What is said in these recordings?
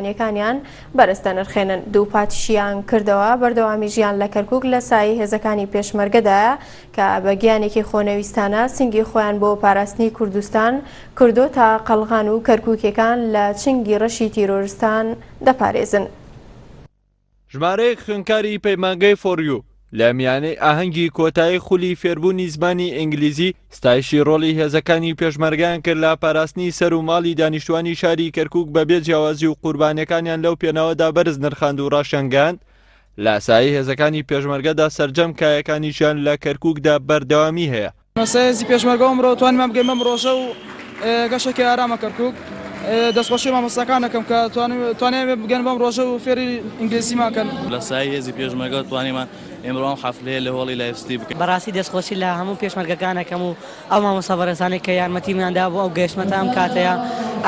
ەکانیان بەرزدە نرخێنن دوو پاتشییان کردەوە بەردەوامی ژیان لە کەرکک لە سایی هێزەکانی پێشمەرگەدا کە بەگیانێکی خۆنەویستانە سنگی خۆیان بۆ پاراستنی کوردستان کردو تا قەلغان و کەرکووکەکان لە چنگی ڕەشی تیرۆرستان دەپارێزن. ژمارەیەک خوێنکاری پەیمانگەی فۆریو لە میانەی ئاهەنگی کۆتایی خولی فێربوونی زمانی ئینگلیزی ستایشی ڕۆڵی هێزەکانی پێشمەرگیان کرد لە پاراستنی سەر و ماڵی دانیشتوانی شاری کەرکک بەبێ جیاوازی و قوربانەکانیان لەو پێناوەدا بەرز نرخاند و ڕاشنگاند لاسایی هێزەکانی پێشمەرگەدا سرجەم کایەکانیشان لە کەرککدا بەردەوامی هەیە مەسەزی پێشمەرگە ئەمڕۆ توانمە بگەمەم ڕۆژە و گەشتێکی ئارامە کەرکک دەستخۆشی مامۆستەکانەکەم کە توانێ بگەن بەم ڕۆژە و فێری ئینگلیسی ماکەن لەسایی هێزی پێشمەرگە توانیمان ئێمەوان حافلەیە لە هۆڵی لایستی بکە بەڕاستی دەستخۆشی لە هەموو پێشمەرگەکانەکەم و ئەو مامۆسەبەرەسانێک کە یارمەتیمیاندا بۆ ئەو گەشتمەتە ئەم کاتەیە.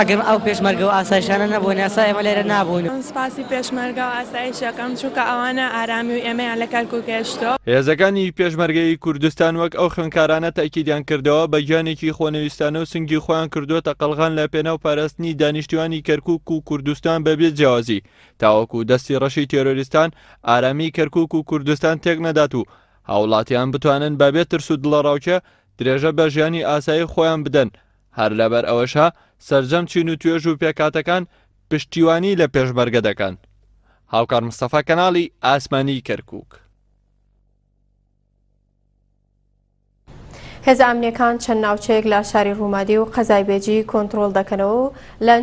ئەگەر ئەو پێشمەرگە و ئاسایشانە نەبوون ئاسا ئێمە لێرە نابوون سپاسی پێشمەرگە و ئاسایشەکەم چووکە ئەوانە ئارامی و ئێمەیان لە کەرک و گەشتۆ هێزەکانی پێشمەرگەی کوردستان وەک ئەو خوێنکارانە تاکیدیان کردەوە بە گیانێکی خۆنەویستانە و سنگی خۆیان کردوتە قەلغان لە پێناو پاراستنی دانیشتوانی کەرکک و کوردستان بەبێت جیازی تاوەکو دەستی ڕەشی تێرۆریستان ئارامی کەرکک و کوردستان تێک نەدات و هاوڵاتیان بتوانن بەبێت ترسود لە ڕاوکە درێژە بە ژیانی ئاسایی خۆیان بدەن هەر لەبەر ئەوەشە سرجەم چین و توێژ و پێکاتەکان پشتیوانی لە پێشبەرگە دەکەن هاوکار مستەفا کەناڵی ئاسمانی کەرکک. هێز ئامنیەکان چەند ناوچەیەک لە شاری ڕوومادی و قەزای بێجی کۆنتترۆل دەکەنەوە لە